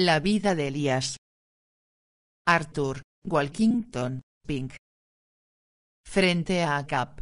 La vida de Elías. Arthur, Walkington, Pink. Frente a Acap.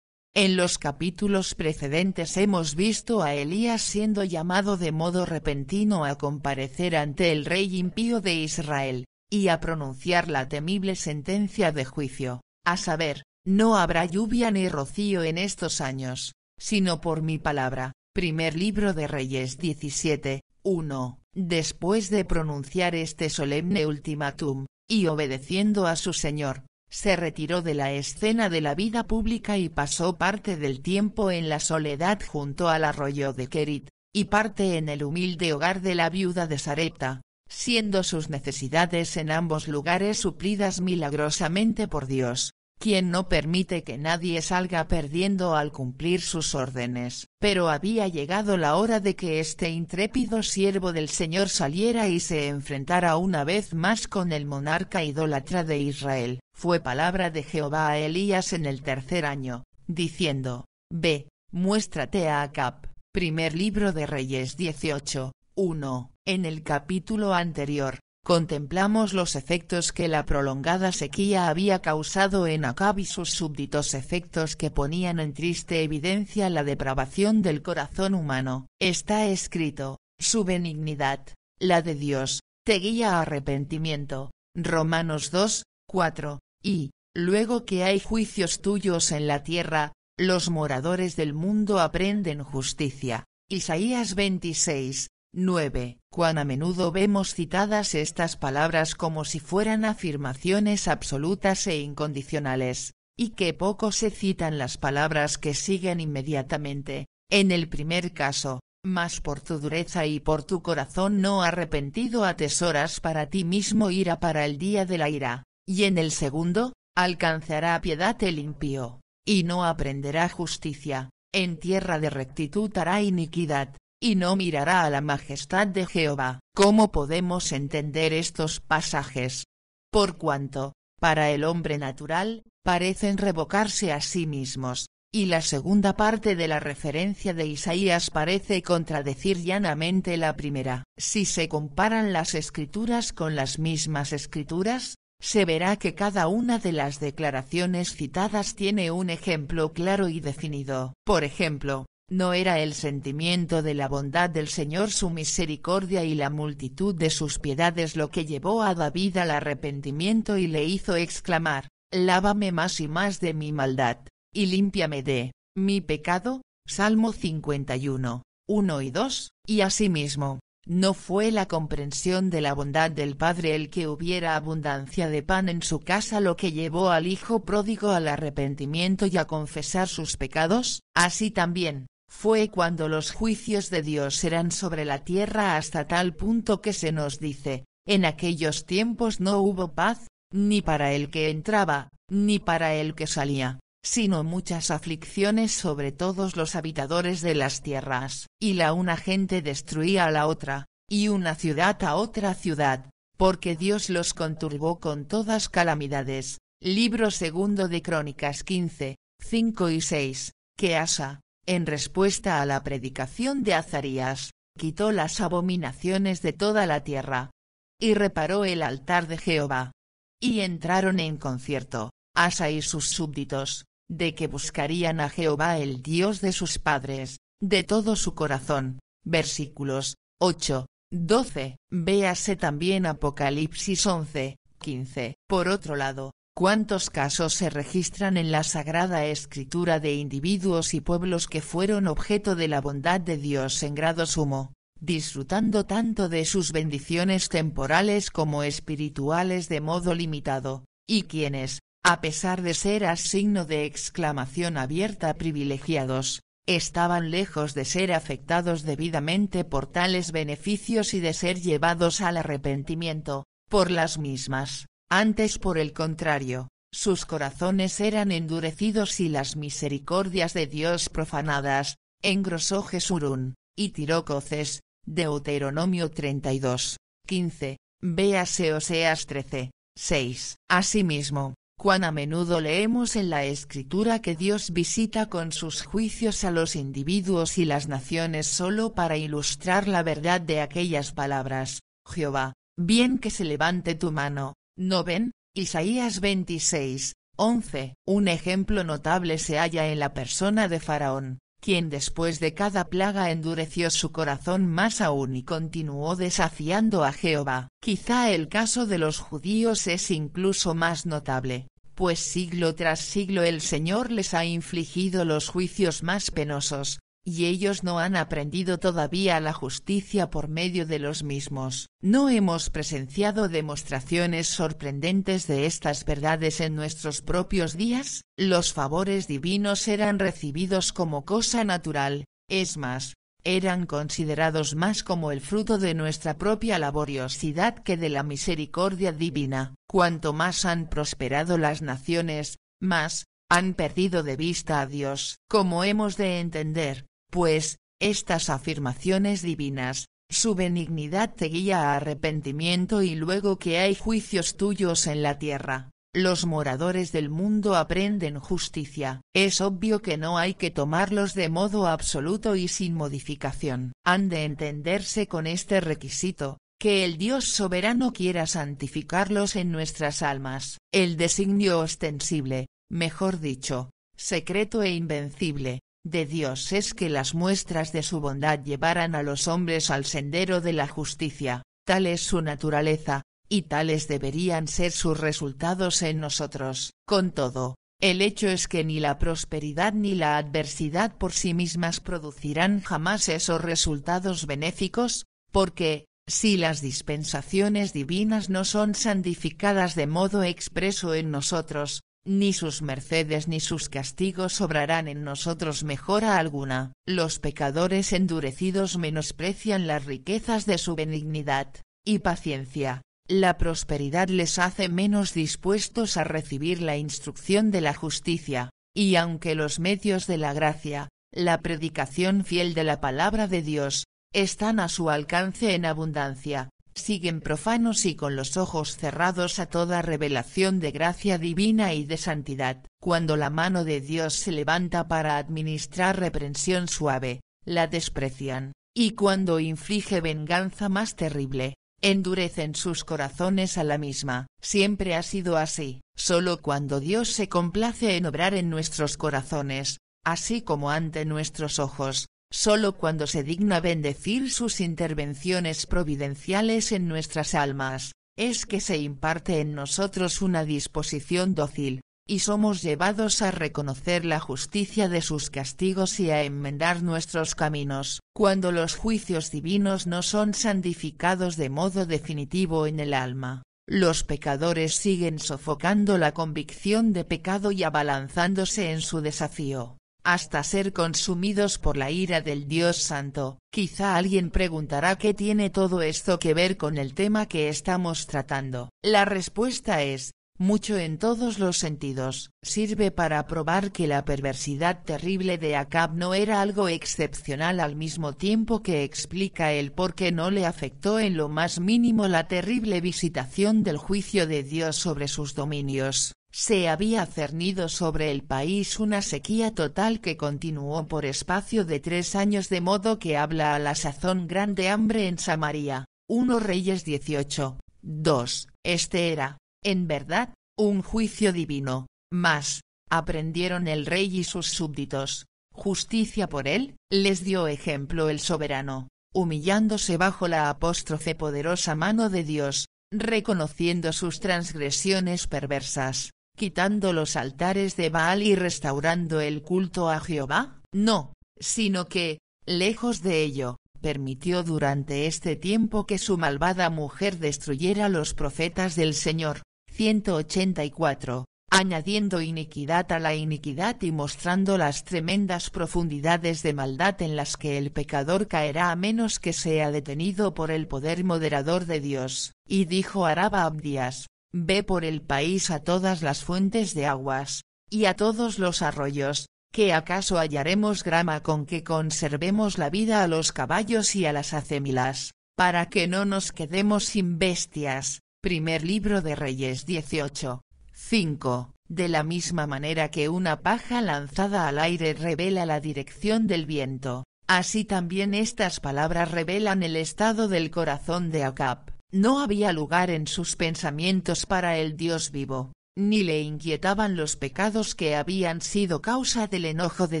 En los capítulos precedentes hemos visto a Elías siendo llamado de modo repentino a comparecer ante el rey impío de Israel, y a pronunciar la temible sentencia de juicio, a saber, no habrá lluvia ni rocío en estos años, sino por mi palabra. Primer libro de Reyes 17, 1. Después de pronunciar este solemne ultimátum, y obedeciendo a su señor, se retiró de la escena de la vida pública y pasó parte del tiempo en la soledad junto al arroyo de Kerit, y parte en el humilde hogar de la viuda de Sarepta, siendo sus necesidades en ambos lugares suplidas milagrosamente por Dios quien no permite que nadie salga perdiendo al cumplir sus órdenes. Pero había llegado la hora de que este intrépido siervo del Señor saliera y se enfrentara una vez más con el monarca idólatra de Israel. Fue palabra de Jehová a Elías en el tercer año, diciendo, Ve, muéstrate a Acab. Primer libro de Reyes 18, 1. En el capítulo anterior, Contemplamos los efectos que la prolongada sequía había causado en Acab y sus súbditos efectos que ponían en triste evidencia la depravación del corazón humano. Está escrito, su benignidad, la de Dios, te guía a arrepentimiento. Romanos 2, 4, y, luego que hay juicios tuyos en la tierra, los moradores del mundo aprenden justicia. Isaías 26, 9. Cuán a menudo vemos citadas estas palabras como si fueran afirmaciones absolutas e incondicionales, y que poco se citan las palabras que siguen inmediatamente, en el primer caso, mas por tu dureza y por tu corazón no arrepentido atesoras para ti mismo ira para el día de la ira, y en el segundo, alcanzará piedad el impío, y no aprenderá justicia, en tierra de rectitud hará iniquidad, y no mirará a la majestad de Jehová. ¿Cómo podemos entender estos pasajes? Por cuanto, para el hombre natural, parecen revocarse a sí mismos, y la segunda parte de la referencia de Isaías parece contradecir llanamente la primera. Si se comparan las escrituras con las mismas escrituras, se verá que cada una de las declaraciones citadas tiene un ejemplo claro y definido. Por ejemplo, no era el sentimiento de la bondad del Señor su misericordia y la multitud de sus piedades lo que llevó a David al arrepentimiento y le hizo exclamar, Lávame más y más de mi maldad, y límpiame de, mi pecado, Salmo 51, 1 y 2, y asimismo, no fue la comprensión de la bondad del Padre el que hubiera abundancia de pan en su casa lo que llevó al Hijo pródigo al arrepentimiento y a confesar sus pecados, así también, fue cuando los juicios de Dios eran sobre la tierra hasta tal punto que se nos dice, en aquellos tiempos no hubo paz, ni para el que entraba, ni para el que salía, sino muchas aflicciones sobre todos los habitadores de las tierras, y la una gente destruía a la otra, y una ciudad a otra ciudad, porque Dios los conturbó con todas calamidades. Libro segundo de Crónicas 15, 5 y 6, que Asa, en respuesta a la predicación de Azarías, quitó las abominaciones de toda la tierra. Y reparó el altar de Jehová. Y entraron en concierto, Asa y sus súbditos, de que buscarían a Jehová el Dios de sus padres, de todo su corazón. Versículos 8, 12. Véase también Apocalipsis 11, 15. Por otro lado, cuántos casos se registran en la Sagrada Escritura de individuos y pueblos que fueron objeto de la bondad de Dios en grado sumo, disfrutando tanto de sus bendiciones temporales como espirituales de modo limitado, y quienes, a pesar de ser a signo de exclamación abierta privilegiados, estaban lejos de ser afectados debidamente por tales beneficios y de ser llevados al arrepentimiento, por las mismas. Antes por el contrario, sus corazones eran endurecidos y las misericordias de Dios profanadas, engrosó Jesurún, y Tirococes, coces, Deuteronomio 32, 15, véase Oseas 13, 6. Asimismo, cuán a menudo leemos en la Escritura que Dios visita con sus juicios a los individuos y las naciones solo para ilustrar la verdad de aquellas palabras, Jehová, bien que se levante tu mano, Noven, Isaías 26, 11. Un ejemplo notable se halla en la persona de Faraón, quien después de cada plaga endureció su corazón más aún y continuó desafiando a Jehová. Quizá el caso de los judíos es incluso más notable, pues siglo tras siglo el Señor les ha infligido los juicios más penosos, y ellos no han aprendido todavía la justicia por medio de los mismos. No hemos presenciado demostraciones sorprendentes de estas verdades en nuestros propios días, los favores divinos eran recibidos como cosa natural, es más, eran considerados más como el fruto de nuestra propia laboriosidad que de la misericordia divina. Cuanto más han prosperado las naciones, más, han perdido de vista a Dios. Como hemos de entender, pues, estas afirmaciones divinas, su benignidad te guía a arrepentimiento y luego que hay juicios tuyos en la tierra, los moradores del mundo aprenden justicia. Es obvio que no hay que tomarlos de modo absoluto y sin modificación. Han de entenderse con este requisito, que el Dios soberano quiera santificarlos en nuestras almas. El designio ostensible, mejor dicho, secreto e invencible, de Dios es que las muestras de su bondad llevaran a los hombres al sendero de la justicia, tal es su naturaleza, y tales deberían ser sus resultados en nosotros. Con todo, el hecho es que ni la prosperidad ni la adversidad por sí mismas producirán jamás esos resultados benéficos, porque, si las dispensaciones divinas no son santificadas de modo expreso en nosotros, ni sus mercedes ni sus castigos obrarán en nosotros mejora alguna. Los pecadores endurecidos menosprecian las riquezas de su benignidad, y paciencia. La prosperidad les hace menos dispuestos a recibir la instrucción de la justicia, y aunque los medios de la gracia, la predicación fiel de la palabra de Dios, están a su alcance en abundancia, siguen profanos y con los ojos cerrados a toda revelación de gracia divina y de santidad. Cuando la mano de Dios se levanta para administrar reprensión suave, la desprecian, y cuando inflige venganza más terrible, endurecen sus corazones a la misma. Siempre ha sido así, solo cuando Dios se complace en obrar en nuestros corazones, así como ante nuestros ojos, Solo cuando se digna bendecir sus intervenciones providenciales en nuestras almas, es que se imparte en nosotros una disposición dócil, y somos llevados a reconocer la justicia de sus castigos y a enmendar nuestros caminos, cuando los juicios divinos no son santificados de modo definitivo en el alma. Los pecadores siguen sofocando la convicción de pecado y abalanzándose en su desafío hasta ser consumidos por la ira del Dios Santo. Quizá alguien preguntará qué tiene todo esto que ver con el tema que estamos tratando. La respuesta es, mucho en todos los sentidos, sirve para probar que la perversidad terrible de Acab no era algo excepcional al mismo tiempo que explica el por qué no le afectó en lo más mínimo la terrible visitación del juicio de Dios sobre sus dominios se había cernido sobre el país una sequía total que continuó por espacio de tres años de modo que habla a la sazón grande hambre en Samaria, 1 Reyes 18, 2, este era, en verdad, un juicio divino, mas, aprendieron el rey y sus súbditos, justicia por él, les dio ejemplo el soberano, humillándose bajo la apóstrofe poderosa mano de Dios, reconociendo sus transgresiones perversas, quitando los altares de Baal y restaurando el culto a Jehová, no, sino que, lejos de ello, permitió durante este tiempo que su malvada mujer destruyera los profetas del Señor. 184, añadiendo iniquidad a la iniquidad y mostrando las tremendas profundidades de maldad en las que el pecador caerá a menos que sea detenido por el poder moderador de Dios. Y dijo Araba Abdias, Ve por el país a todas las fuentes de aguas, y a todos los arroyos, que acaso hallaremos grama con que conservemos la vida a los caballos y a las acémilas, para que no nos quedemos sin bestias. Primer libro de Reyes 18. 5. De la misma manera que una paja lanzada al aire revela la dirección del viento, así también estas palabras revelan el estado del corazón de Acap. No había lugar en sus pensamientos para el Dios vivo, ni le inquietaban los pecados que habían sido causa del enojo de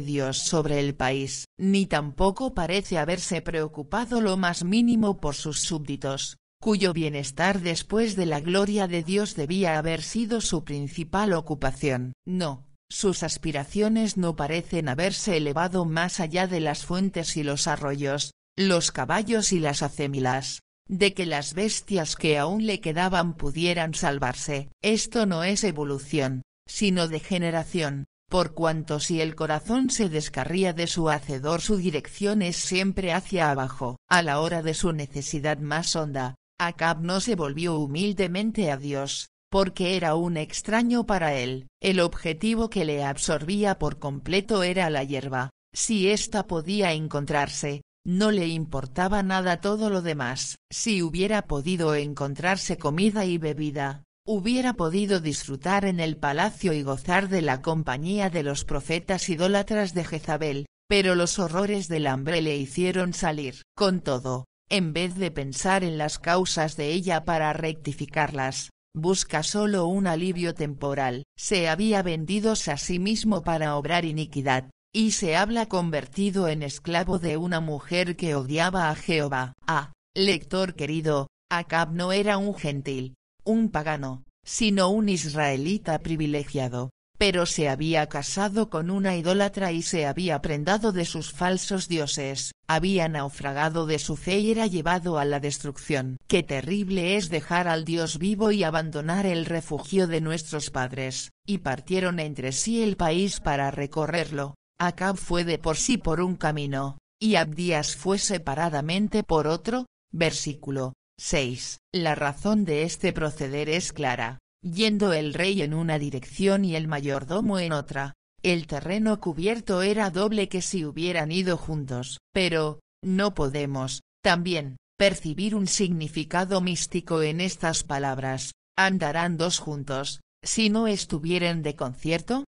Dios sobre el país, ni tampoco parece haberse preocupado lo más mínimo por sus súbditos, cuyo bienestar después de la gloria de Dios debía haber sido su principal ocupación. No, sus aspiraciones no parecen haberse elevado más allá de las fuentes y los arroyos, los caballos y las acémilas, de que las bestias que aún le quedaban pudieran salvarse. Esto no es evolución, sino degeneración, por cuanto si el corazón se descarría de su hacedor su dirección es siempre hacia abajo. A la hora de su necesidad más honda, Acab no se volvió humildemente a Dios, porque era un extraño para él. El objetivo que le absorbía por completo era la hierba. Si ésta podía encontrarse, no le importaba nada todo lo demás. Si hubiera podido encontrarse comida y bebida, hubiera podido disfrutar en el palacio y gozar de la compañía de los profetas idólatras de Jezabel, pero los horrores del hambre le hicieron salir. Con todo, en vez de pensar en las causas de ella para rectificarlas, busca solo un alivio temporal. Se había vendido a sí mismo para obrar iniquidad, y se habla convertido en esclavo de una mujer que odiaba a Jehová. Ah, lector querido, Acab no era un gentil, un pagano, sino un israelita privilegiado, pero se había casado con una idólatra y se había prendado de sus falsos dioses, había naufragado de su fe y era llevado a la destrucción. Qué terrible es dejar al Dios vivo y abandonar el refugio de nuestros padres, y partieron entre sí el país para recorrerlo, Acab fue de por sí por un camino, y Abdías fue separadamente por otro, versículo 6. La razón de este proceder es clara, yendo el rey en una dirección y el mayordomo en otra, el terreno cubierto era doble que si hubieran ido juntos, pero, no podemos, también, percibir un significado místico en estas palabras, andarán dos juntos, si no estuvieren de concierto,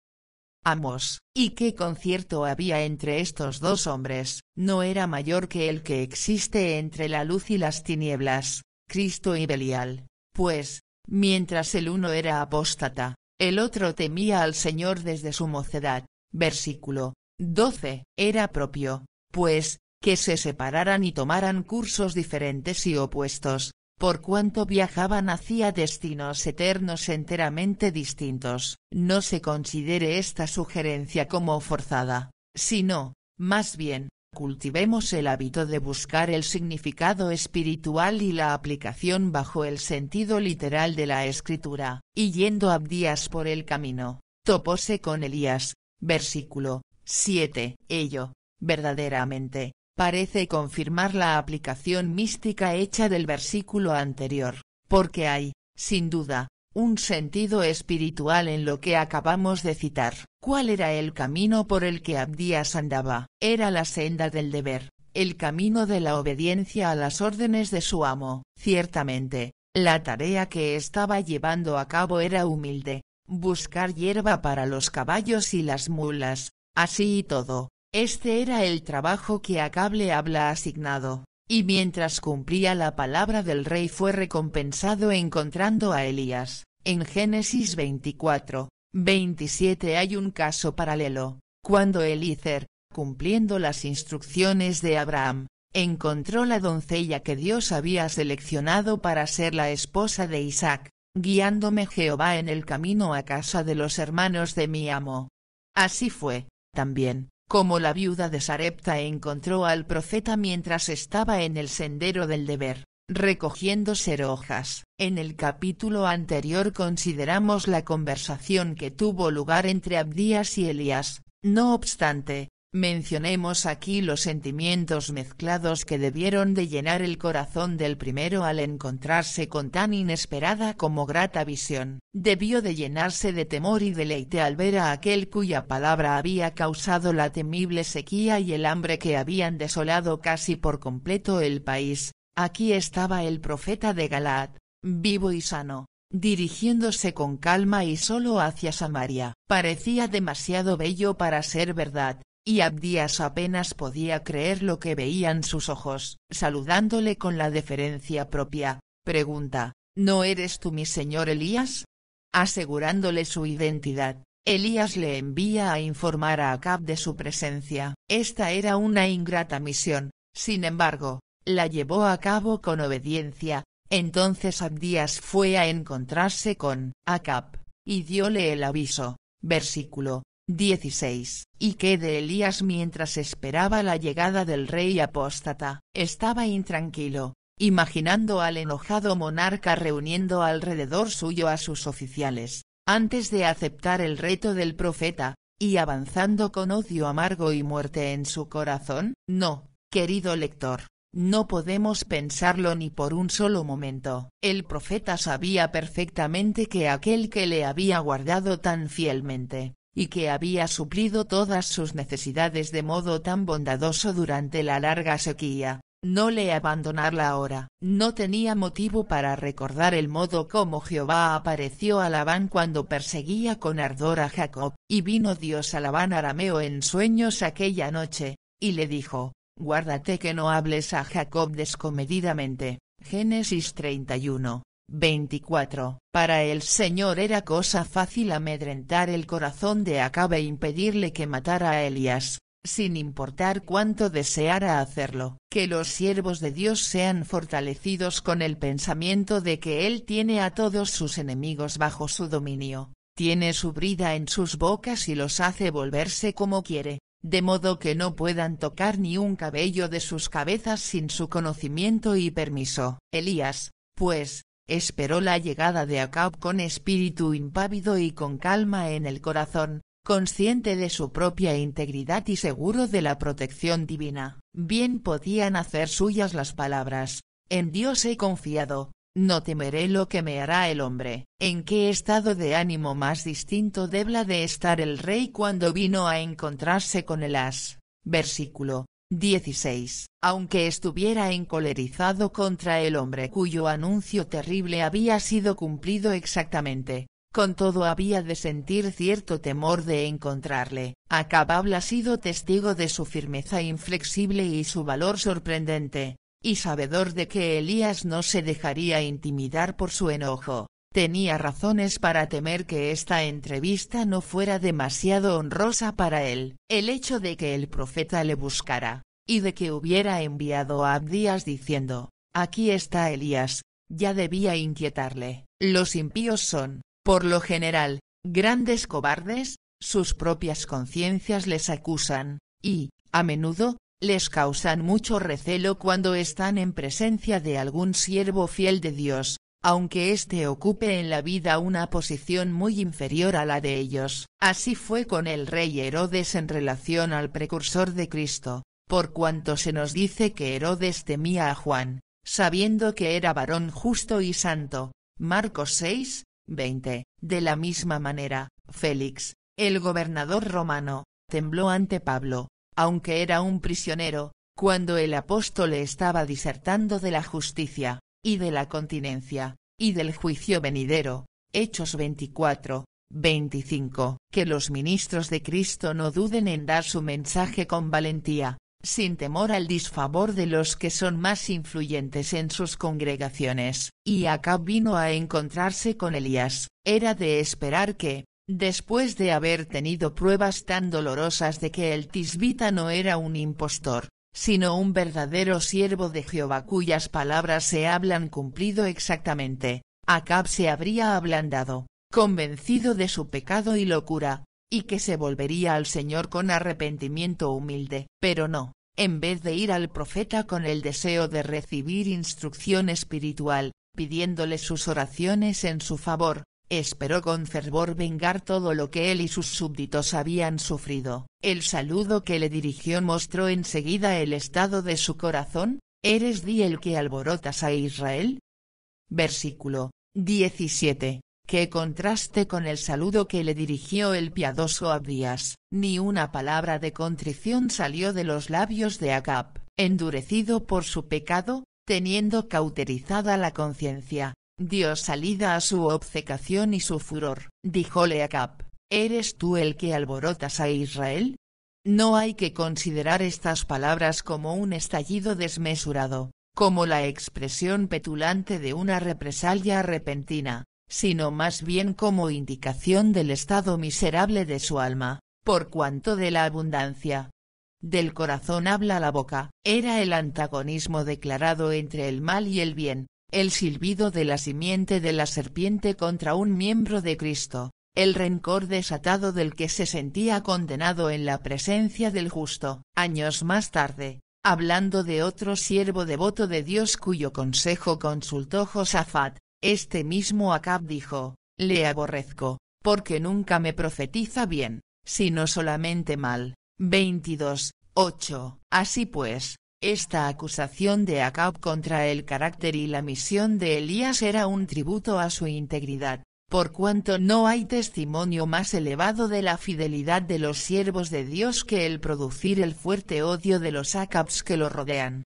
Amos, y qué concierto había entre estos dos hombres, no era mayor que el que existe entre la luz y las tinieblas, Cristo y Belial, pues, mientras el uno era apóstata, el otro temía al Señor desde su mocedad, versículo 12, era propio, pues, que se separaran y tomaran cursos diferentes y opuestos, por cuanto viajaban hacia destinos eternos enteramente distintos, no se considere esta sugerencia como forzada, sino, más bien, cultivemos el hábito de buscar el significado espiritual y la aplicación bajo el sentido literal de la escritura, y yendo Abdías por el camino, topóse con Elías, versículo 7, ello, verdaderamente, parece confirmar la aplicación mística hecha del versículo anterior, porque hay, sin duda, un sentido espiritual en lo que acabamos de citar. ¿Cuál era el camino por el que Abdías andaba? Era la senda del deber, el camino de la obediencia a las órdenes de su amo. Ciertamente, la tarea que estaba llevando a cabo era humilde, buscar hierba para los caballos y las mulas, así y todo, este era el trabajo que a Cable habla asignado, y mientras cumplía la palabra del rey fue recompensado encontrando a Elías. En Génesis 24, 27 hay un caso paralelo, cuando Elízer, cumpliendo las instrucciones de Abraham, encontró la doncella que Dios había seleccionado para ser la esposa de Isaac, guiándome Jehová en el camino a casa de los hermanos de mi amo. Así fue, también, como la viuda de Sarepta encontró al profeta mientras estaba en el sendero del deber, recogiendo hojas. En el capítulo anterior consideramos la conversación que tuvo lugar entre Abdías y Elías, no obstante, Mencionemos aquí los sentimientos mezclados que debieron de llenar el corazón del primero al encontrarse con tan inesperada como grata visión. Debió de llenarse de temor y deleite al ver a aquel cuya palabra había causado la temible sequía y el hambre que habían desolado casi por completo el país. Aquí estaba el profeta de Galat, vivo y sano dirigiéndose con calma y solo hacia Samaria. Parecía demasiado bello para ser verdad, y Abdías apenas podía creer lo que veían sus ojos. Saludándole con la deferencia propia, pregunta, ¿no eres tú mi señor Elías? Asegurándole su identidad, Elías le envía a informar a Acab de su presencia. Esta era una ingrata misión, sin embargo, la llevó a cabo con obediencia, entonces Abdías fue a encontrarse con Acab, y diole el aviso, versículo, 16. Y que de Elías mientras esperaba la llegada del rey apóstata, estaba intranquilo, imaginando al enojado monarca reuniendo alrededor suyo a sus oficiales, antes de aceptar el reto del profeta, y avanzando con odio amargo y muerte en su corazón. No, querido lector, no podemos pensarlo ni por un solo momento. El profeta sabía perfectamente que aquel que le había guardado tan fielmente, y que había suplido todas sus necesidades de modo tan bondadoso durante la larga sequía, no le la hora. No tenía motivo para recordar el modo como Jehová apareció a Labán cuando perseguía con ardor a Jacob, y vino Dios a Labán arameo en sueños aquella noche, y le dijo, Guárdate que no hables a Jacob descomedidamente. Génesis 31. 24. Para el Señor era cosa fácil amedrentar el corazón de Acabe e impedirle que matara a Elías, sin importar cuánto deseara hacerlo. Que los siervos de Dios sean fortalecidos con el pensamiento de que Él tiene a todos sus enemigos bajo su dominio, tiene su brida en sus bocas y los hace volverse como quiere, de modo que no puedan tocar ni un cabello de sus cabezas sin su conocimiento y permiso. Elías, pues, esperó la llegada de Acab con espíritu impávido y con calma en el corazón, consciente de su propia integridad y seguro de la protección divina. Bien podían hacer suyas las palabras, en Dios he confiado, no temeré lo que me hará el hombre. ¿En qué estado de ánimo más distinto debla de estar el rey cuando vino a encontrarse con el as? Versículo 16. Aunque estuviera encolerizado contra el hombre cuyo anuncio terrible había sido cumplido exactamente, con todo había de sentir cierto temor de encontrarle. Acabable ha sido testigo de su firmeza inflexible y su valor sorprendente, y sabedor de que Elías no se dejaría intimidar por su enojo, Tenía razones para temer que esta entrevista no fuera demasiado honrosa para él. El hecho de que el profeta le buscara, y de que hubiera enviado a Abdías diciendo, aquí está Elías, ya debía inquietarle. Los impíos son, por lo general, grandes cobardes, sus propias conciencias les acusan, y, a menudo, les causan mucho recelo cuando están en presencia de algún siervo fiel de Dios, aunque éste ocupe en la vida una posición muy inferior a la de ellos. Así fue con el rey Herodes en relación al precursor de Cristo, por cuanto se nos dice que Herodes temía a Juan, sabiendo que era varón justo y santo. Marcos 6, 20. De la misma manera, Félix, el gobernador romano, tembló ante Pablo, aunque era un prisionero, cuando el apóstol le estaba disertando de la justicia y de la continencia, y del juicio venidero. Hechos 24, 25. Que los ministros de Cristo no duden en dar su mensaje con valentía, sin temor al disfavor de los que son más influyentes en sus congregaciones. Y acá vino a encontrarse con Elías. Era de esperar que, después de haber tenido pruebas tan dolorosas de que el tisbita no era un impostor, sino un verdadero siervo de Jehová cuyas palabras se hablan cumplido exactamente, Acab se habría ablandado, convencido de su pecado y locura, y que se volvería al Señor con arrepentimiento humilde, pero no, en vez de ir al profeta con el deseo de recibir instrucción espiritual, pidiéndole sus oraciones en su favor, esperó con fervor vengar todo lo que él y sus súbditos habían sufrido. El saludo que le dirigió mostró enseguida el estado de su corazón, ¿eres di el que alborotas a Israel? Versículo 17. Qué contraste con el saludo que le dirigió el piadoso Abías, Ni una palabra de contrición salió de los labios de Acab, endurecido por su pecado, teniendo cauterizada la conciencia, Dios salida a su obcecación y su furor, dijo Cap, ¿eres tú el que alborotas a Israel? No hay que considerar estas palabras como un estallido desmesurado, como la expresión petulante de una represalia repentina, sino más bien como indicación del estado miserable de su alma, por cuanto de la abundancia. Del corazón habla la boca, era el antagonismo declarado entre el mal y el bien, el silbido de la simiente de la serpiente contra un miembro de Cristo, el rencor desatado del que se sentía condenado en la presencia del justo. Años más tarde, hablando de otro siervo devoto de Dios cuyo consejo consultó Josafat, este mismo Acab dijo, le aborrezco, porque nunca me profetiza bien, sino solamente mal. 22, 8. Así pues, esta acusación de Acab contra el carácter y la misión de Elías era un tributo a su integridad, por cuanto no hay testimonio más elevado de la fidelidad de los siervos de Dios que el producir el fuerte odio de los Acabs que lo rodean.